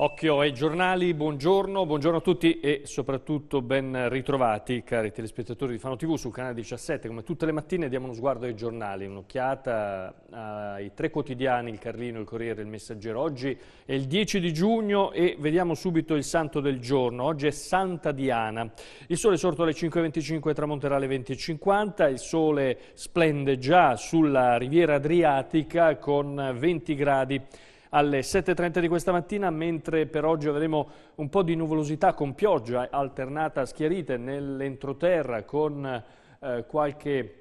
Occhio ai giornali, buongiorno, buongiorno a tutti e soprattutto ben ritrovati cari telespettatori di Fano TV sul canale 17. Come tutte le mattine diamo uno sguardo ai giornali, un'occhiata ai tre quotidiani, il Carlino, il Corriere, il Messaggero. Oggi è il 10 di giugno e vediamo subito il santo del giorno. Oggi è Santa Diana. Il sole è sorto alle 5.25 e tramonterà alle 20.50. Il sole splende già sulla riviera Adriatica con 20 gradi alle 7.30 di questa mattina, mentre per oggi avremo un po' di nuvolosità con pioggia alternata a schiarite nell'entroterra con eh, qualche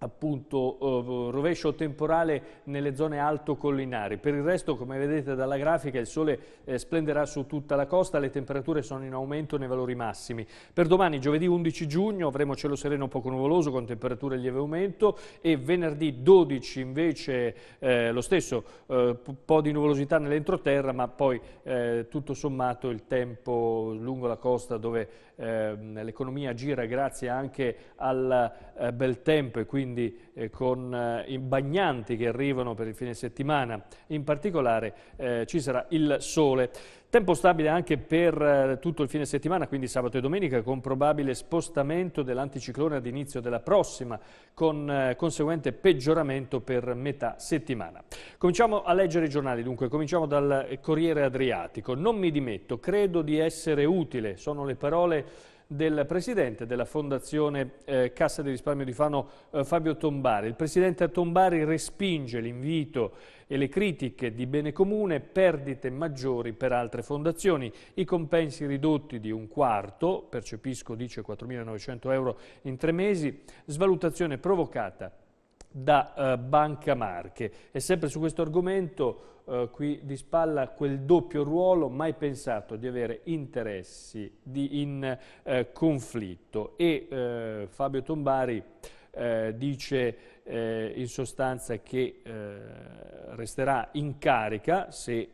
appunto eh, rovescio temporale nelle zone alto collinari. Per il resto, come vedete dalla grafica, il sole eh, splenderà su tutta la costa, le temperature sono in aumento nei valori massimi. Per domani, giovedì 11 giugno, avremo cielo sereno poco nuvoloso con temperature in lieve aumento e venerdì 12 invece eh, lo stesso, eh, un po' di nuvolosità nell'entroterra, ma poi eh, tutto sommato il tempo lungo la costa dove eh, l'economia gira grazie anche al eh, bel tempo e quindi eh, con eh, i bagnanti che arrivano per il fine settimana, in particolare eh, ci sarà il sole. Tempo stabile anche per eh, tutto il fine settimana, quindi sabato e domenica, con probabile spostamento dell'anticiclone ad inizio della prossima, con eh, conseguente peggioramento per metà settimana. Cominciamo a leggere i giornali, dunque, cominciamo dal Corriere Adriatico. Non mi dimetto, credo di essere utile, sono le parole del presidente della Fondazione eh, Cassa di Risparmio di Fano, eh, Fabio Tombari. Il presidente Tombari respinge l'invito e le critiche di bene comune, perdite maggiori per altre fondazioni, i compensi ridotti di un quarto, percepisco dice 4.900 euro in tre mesi, svalutazione provocata da eh, Banca Marche. E sempre su questo argomento eh, qui di spalla quel doppio ruolo mai pensato di avere interessi di, in eh, conflitto e eh, Fabio Tombari eh, dice eh, in sostanza che eh, resterà in carica se eh,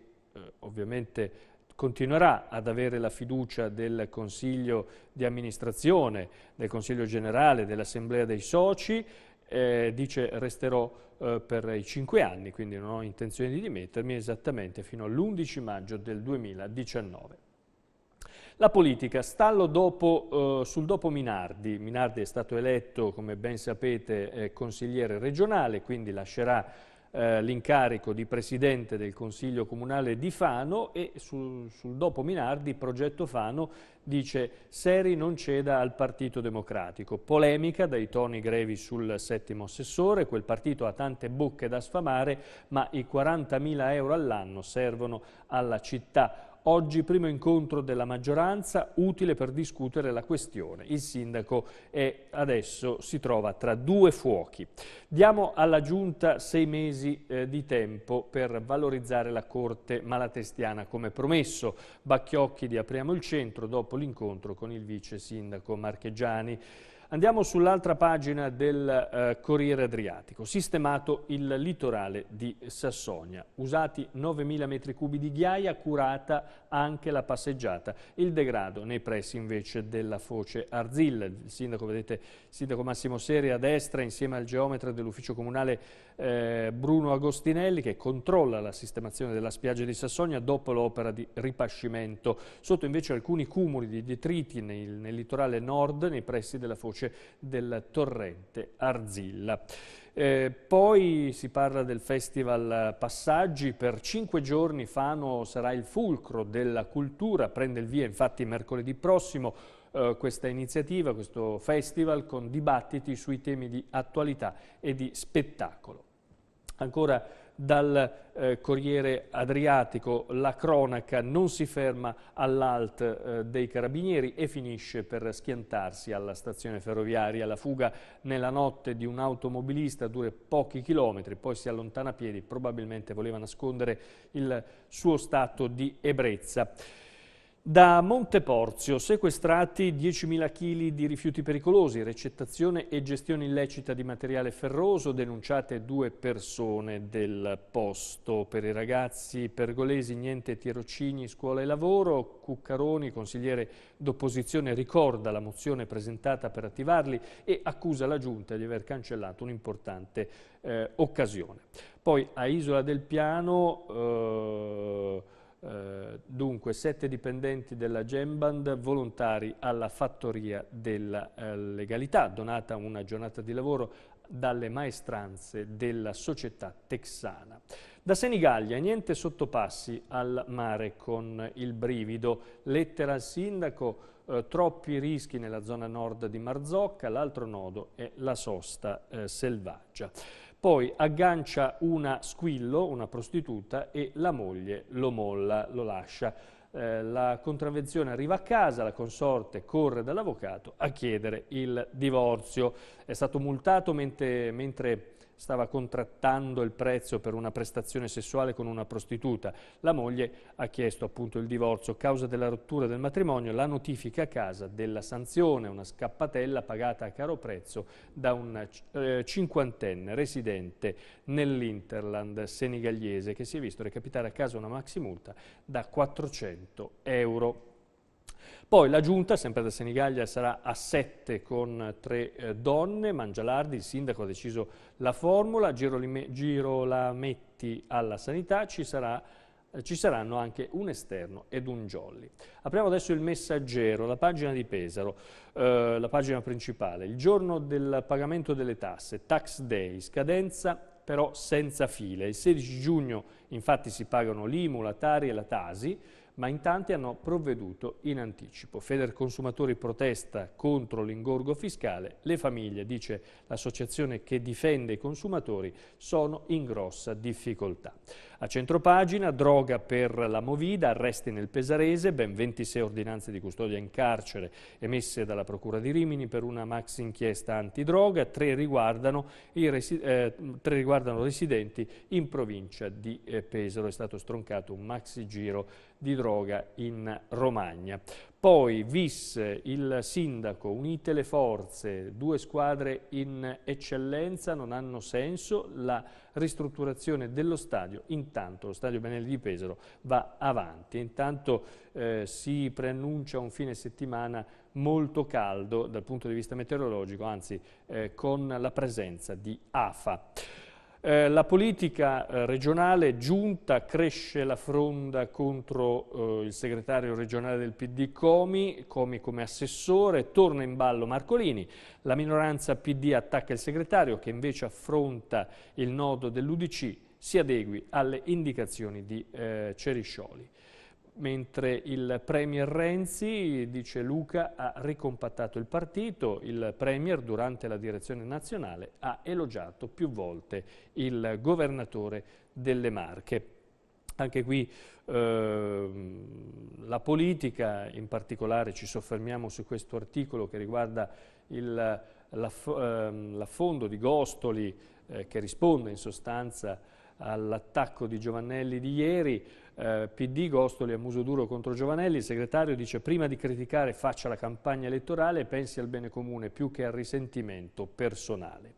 ovviamente continuerà ad avere la fiducia del Consiglio di amministrazione, del Consiglio generale, dell'Assemblea dei soci, eh, dice resterò eh, per i cinque anni, quindi non ho intenzione di dimettermi esattamente fino all'11 maggio del 2019. La politica, stallo dopo, eh, sul dopo Minardi. Minardi è stato eletto, come ben sapete, eh, consigliere regionale, quindi lascerà eh, l'incarico di presidente del Consiglio Comunale di Fano e sul, sul dopo Minardi, progetto Fano, dice Seri non ceda al Partito Democratico. Polemica dai toni grevi sul settimo assessore, quel partito ha tante bocche da sfamare, ma i 40.000 euro all'anno servono alla città Oggi primo incontro della maggioranza utile per discutere la questione. Il sindaco è, adesso si trova tra due fuochi. Diamo alla Giunta sei mesi eh, di tempo per valorizzare la Corte malatestiana come promesso. Bacchiocchi di Apriamo il Centro dopo l'incontro con il vice sindaco Marchegiani. Andiamo sull'altra pagina del eh, Corriere Adriatico. Sistemato il litorale di Sassonia. Usati 9.000 metri cubi di ghiaia, curata anche la passeggiata. Il degrado nei pressi invece della foce Arzilla. Il sindaco, vedete, sindaco Massimo Seri a destra insieme al geometra dell'ufficio comunale eh, Bruno Agostinelli che controlla la sistemazione della spiaggia di Sassonia dopo l'opera di ripascimento. Sotto invece alcuni cumuli di detriti nel, nel litorale nord, nei pressi della foce del torrente Arzilla. Eh, poi si parla del Festival Passaggi, per cinque giorni Fano sarà il fulcro della cultura, prende il via infatti mercoledì prossimo eh, questa iniziativa, questo festival con dibattiti sui temi di attualità e di spettacolo. Ancora dal eh, Corriere Adriatico la cronaca non si ferma all'alt eh, dei carabinieri e finisce per schiantarsi alla stazione ferroviaria. La fuga nella notte di un automobilista dura pochi chilometri, poi si allontana a piedi, probabilmente voleva nascondere il suo stato di ebbrezza. Da Monteporzio, sequestrati 10.000 kg di rifiuti pericolosi, recettazione e gestione illecita di materiale ferroso, denunciate due persone del posto. Per i ragazzi pergolesi niente tirocini, scuola e lavoro, Cuccaroni, consigliere d'opposizione, ricorda la mozione presentata per attivarli e accusa la Giunta di aver cancellato un'importante eh, occasione. Poi a Isola del Piano... Eh, eh, dunque, sette dipendenti della Gemband volontari alla Fattoria della eh, Legalità, donata una giornata di lavoro dalle maestranze della società texana. Da Senigallia niente sottopassi al mare con il brivido, lettera al sindaco, eh, troppi rischi nella zona nord di Marzocca, l'altro nodo è la sosta eh, selvaggia poi aggancia una squillo, una prostituta, e la moglie lo molla, lo lascia. Eh, la contravvenzione arriva a casa, la consorte corre dall'avvocato a chiedere il divorzio. È stato multato mentre, mentre stava contrattando il prezzo per una prestazione sessuale con una prostituta. La moglie ha chiesto appunto il divorzio. a Causa della rottura del matrimonio, la notifica a casa della sanzione, una scappatella pagata a caro prezzo da un eh, cinquantenne residente nell'Interland senigaliese che si è visto recapitare a casa una maximulta da 400 euro. Poi la giunta, sempre da Senigallia, sarà a sette con tre eh, donne, Mangialardi, il sindaco ha deciso la formula, Girolime, Girolametti alla sanità, ci, sarà, eh, ci saranno anche un esterno ed un jolly. Apriamo adesso il messaggero, la pagina di Pesaro, eh, la pagina principale. Il giorno del pagamento delle tasse, tax day, scadenza però senza file. Il 16 giugno infatti si pagano l'IMU, la TARI e la TASI, ma in tanti hanno provveduto in anticipo. Feder Consumatori protesta contro l'ingorgo fiscale, le famiglie, dice l'associazione che difende i consumatori, sono in grossa difficoltà. A centropagina, droga per la Movida, arresti nel Pesarese, ben 26 ordinanze di custodia in carcere emesse dalla Procura di Rimini per una max inchiesta antidroga, tre riguardano, i resi eh, tre riguardano residenti in provincia di eh, Pesaro. È stato stroncato un maxi giro di droga in Romagna. Poi visse il sindaco, unite le forze, due squadre in eccellenza, non hanno senso, la ristrutturazione dello stadio, intanto lo stadio Benelli di Pesaro va avanti, intanto eh, si preannuncia un fine settimana molto caldo dal punto di vista meteorologico, anzi eh, con la presenza di AFA. Eh, la politica eh, regionale giunta cresce la fronda contro eh, il segretario regionale del PD Comi, Comi come assessore, torna in ballo Marcolini, la minoranza PD attacca il segretario che invece affronta il nodo dell'Udc, si adegui alle indicazioni di eh, Ceriscioli mentre il Premier Renzi, dice Luca, ha ricompattato il partito, il Premier durante la direzione nazionale ha elogiato più volte il governatore delle Marche. Anche qui eh, la politica, in particolare ci soffermiamo su questo articolo che riguarda l'affondo ehm, di Gostoli eh, che risponde in sostanza all'attacco di Giovannelli di ieri, eh, PD, Gostoli a muso duro contro Giovanelli, il segretario dice prima di criticare faccia la campagna elettorale e pensi al bene comune più che al risentimento personale.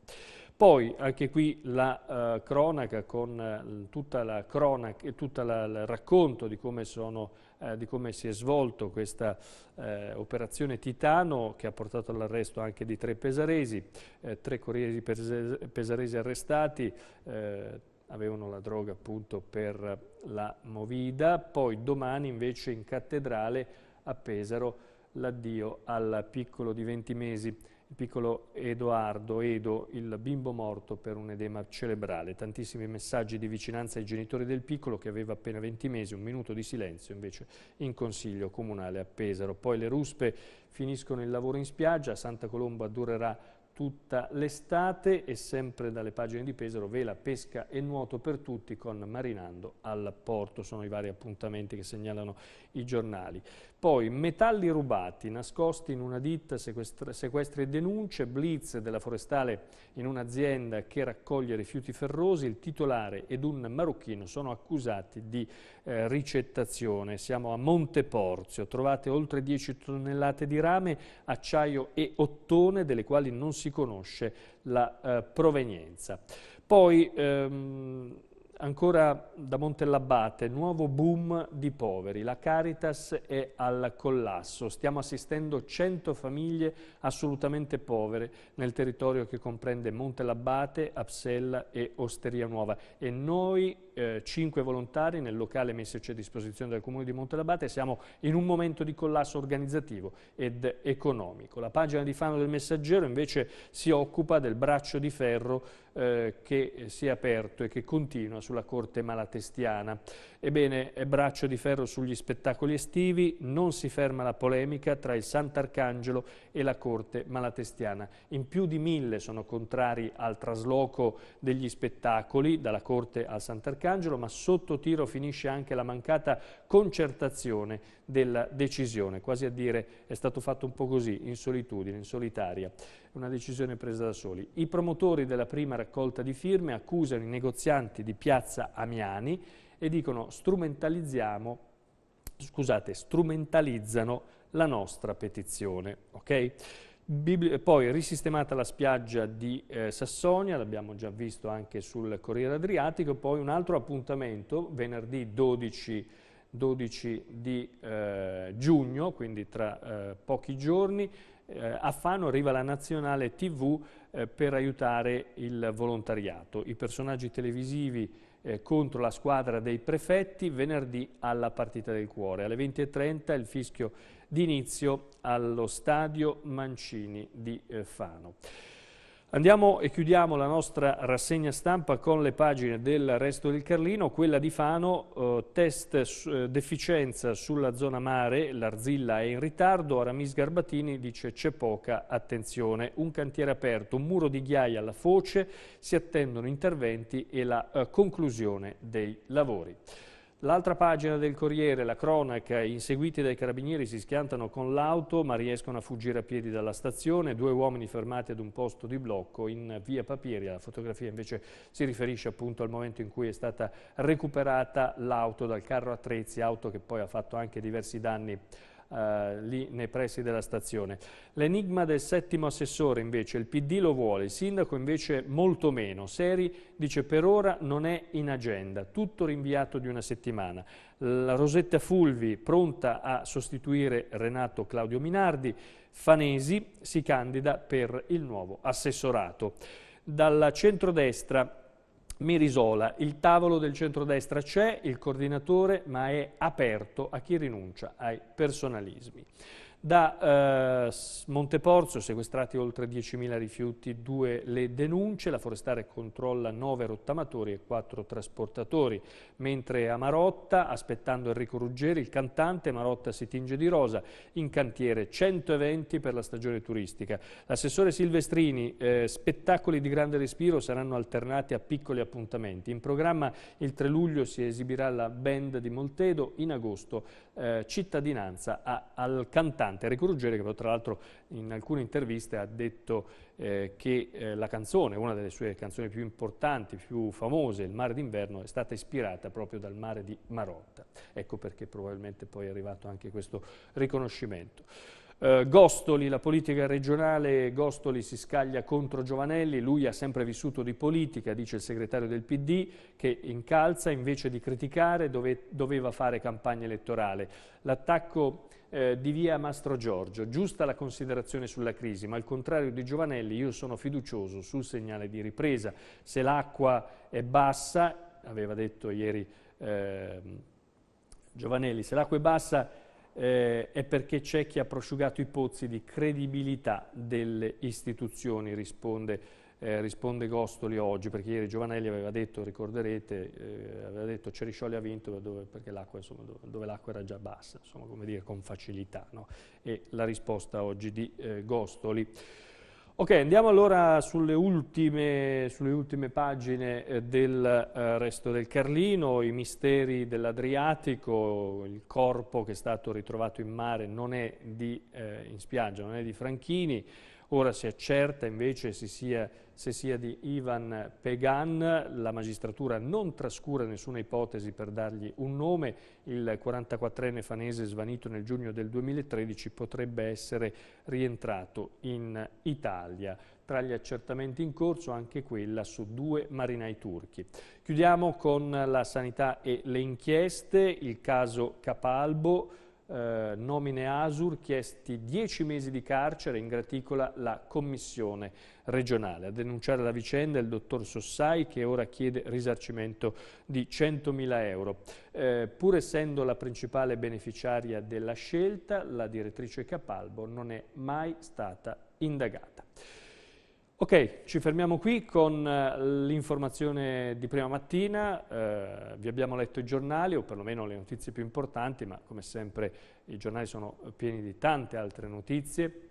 Poi anche qui la eh, cronaca con eh, tutta la cronaca, e tutto il racconto di come, sono, eh, di come, si è svolto questa eh, operazione Titano che ha portato all'arresto anche di tre pesaresi, eh, tre corrieri pesaresi arrestati, eh, avevano la droga appunto per la Movida, poi domani invece in cattedrale a Pesaro l'addio al piccolo di 20 mesi, il piccolo Edoardo, Edo, il bimbo morto per un edema cerebrale. Tantissimi messaggi di vicinanza ai genitori del piccolo che aveva appena 20 mesi, un minuto di silenzio invece in consiglio comunale a Pesaro. Poi le ruspe finiscono il lavoro in spiaggia, Santa Colomba durerà tutta l'estate e sempre dalle pagine di Pesaro vela, pesca e nuoto per tutti con Marinando al porto. Sono i vari appuntamenti che segnalano i giornali. Poi metalli rubati, nascosti in una ditta, sequestri e denunce, blitz della forestale in un'azienda che raccoglie rifiuti ferrosi, il titolare ed un marocchino sono accusati di eh, ricettazione. Siamo a Monteporzio, trovate oltre 10 tonnellate di rame, acciaio e ottone delle quali non si conosce la eh, provenienza. Poi ehm, Ancora da Montellabate, nuovo boom di poveri, la Caritas è al collasso, stiamo assistendo 100 famiglie assolutamente povere nel territorio che comprende Montellabate, Apsella e Osteria Nuova e noi eh, cinque volontari nel locale messoci a disposizione dal Comune di Montelabate e siamo in un momento di collasso organizzativo ed economico. La pagina di Fano del Messaggero invece si occupa del braccio di ferro eh, che si è aperto e che continua sulla corte malatestiana. Ebbene, è braccio di ferro sugli spettacoli estivi, non si ferma la polemica tra il Sant'Arcangelo e la corte malatestiana. In più di mille sono contrari al trasloco degli spettacoli dalla corte al Sant'Arcangelo Arcangelo, ma sotto tiro finisce anche la mancata concertazione della decisione, quasi a dire è stato fatto un po' così, in solitudine, in solitaria, una decisione presa da soli. I promotori della prima raccolta di firme accusano i negozianti di piazza Amiani e dicono strumentalizziamo, scusate, strumentalizzano la nostra petizione, ok? Bibli eh, poi risistemata la spiaggia di eh, Sassonia, l'abbiamo già visto anche sul Corriere Adriatico, poi un altro appuntamento venerdì 12, 12 di eh, giugno, quindi tra eh, pochi giorni, eh, a Fano arriva la Nazionale TV eh, per aiutare il volontariato. I personaggi televisivi eh, contro la squadra dei prefetti venerdì alla partita del cuore. Alle 20.30 il fischio d'inizio allo stadio Mancini di eh, Fano. Andiamo e chiudiamo la nostra rassegna stampa con le pagine del resto del Carlino, quella di Fano, eh, test eh, deficienza sulla zona mare, l'Arzilla è in ritardo, Aramis Garbatini dice c'è poca attenzione, un cantiere aperto, un muro di ghiaia alla foce, si attendono interventi e la eh, conclusione dei lavori. L'altra pagina del Corriere, la cronaca, inseguiti dai carabinieri si schiantano con l'auto ma riescono a fuggire a piedi dalla stazione, due uomini fermati ad un posto di blocco in via Papieri, la fotografia invece si riferisce appunto al momento in cui è stata recuperata l'auto dal carro attrezzi, auto che poi ha fatto anche diversi danni eh, lì nei pressi della stazione. L'enigma del settimo assessore invece, il PD lo vuole, il sindaco invece molto meno. Seri dice per ora non è in agenda, tutto rinviato di una settimana. La Rosetta Fulvi pronta a sostituire Renato Claudio Minardi, Fanesi si candida per il nuovo assessorato. Dalla centrodestra Mirisola, il tavolo del centrodestra c'è, il coordinatore, ma è aperto a chi rinuncia ai personalismi. Da eh, Monteporzio sequestrati oltre 10.000 rifiuti, due le denunce, la forestale controlla 9 rottamatori e 4 trasportatori, mentre a Marotta, aspettando Enrico Ruggeri, il cantante, Marotta si tinge di rosa, in cantiere 100 eventi per la stagione turistica. L'assessore Silvestrini, eh, spettacoli di grande respiro saranno alternati a piccoli appuntamenti. In programma il 3 luglio si esibirà la band di Moltedo, in agosto eh, cittadinanza a, al cantante cantante Enrico Ruggeri che tra l'altro in alcune interviste ha detto eh, che eh, la canzone, una delle sue canzoni più importanti, più famose, Il mare d'inverno, è stata ispirata proprio dal mare di Marotta. Ecco perché probabilmente poi è arrivato anche questo riconoscimento. Uh, Gostoli, la politica regionale, Gostoli si scaglia contro Giovanelli, lui ha sempre vissuto di politica, dice il segretario del PD, che incalza invece di criticare dove, doveva fare campagna elettorale. L'attacco eh, di via Mastro Giorgio. Giusta la considerazione sulla crisi, ma al contrario di Giovanelli io sono fiducioso sul segnale di ripresa. Se l'acqua è bassa, aveva detto ieri eh, Giovanelli, se l'acqua è bassa eh, è perché c'è chi ha prosciugato i pozzi di credibilità delle istituzioni, risponde eh, risponde Gostoli oggi, perché ieri Giovanelli aveva detto, ricorderete, eh, aveva detto Ceriscioli ha vinto dove, perché l'acqua, dove, l'acqua era già bassa, insomma, come dire, con facilità. No? E la risposta oggi di eh, Gostoli. Ok, andiamo allora sulle ultime, sulle ultime pagine eh, del eh, resto del Carlino, i misteri dell'Adriatico, il corpo che è stato ritrovato in mare non è di, eh, in spiaggia, non è di Franchini, Ora si accerta invece se sia, se sia di Ivan Pegan, la magistratura non trascura nessuna ipotesi per dargli un nome, il 44enne fanese svanito nel giugno del 2013 potrebbe essere rientrato in Italia tra gli accertamenti in corso anche quella su due marinai turchi. Chiudiamo con la sanità e le inchieste, il caso Capalbo, eh, nomine Asur, chiesti 10 mesi di carcere, in graticola la commissione regionale. A denunciare la vicenda è il dottor Sossai che ora chiede risarcimento di 100.000 euro. Eh, pur essendo la principale beneficiaria della scelta, la direttrice Capalbo non è mai stata indagata. Ok, ci fermiamo qui con eh, l'informazione di prima mattina, eh, vi abbiamo letto i giornali o perlomeno le notizie più importanti, ma come sempre i giornali sono pieni di tante altre notizie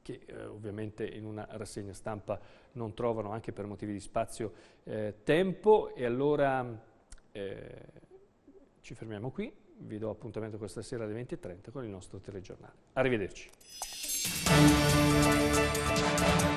che eh, ovviamente in una rassegna stampa non trovano anche per motivi di spazio eh, tempo e allora eh, ci fermiamo qui, vi do appuntamento questa sera alle 20.30 con il nostro telegiornale. Arrivederci.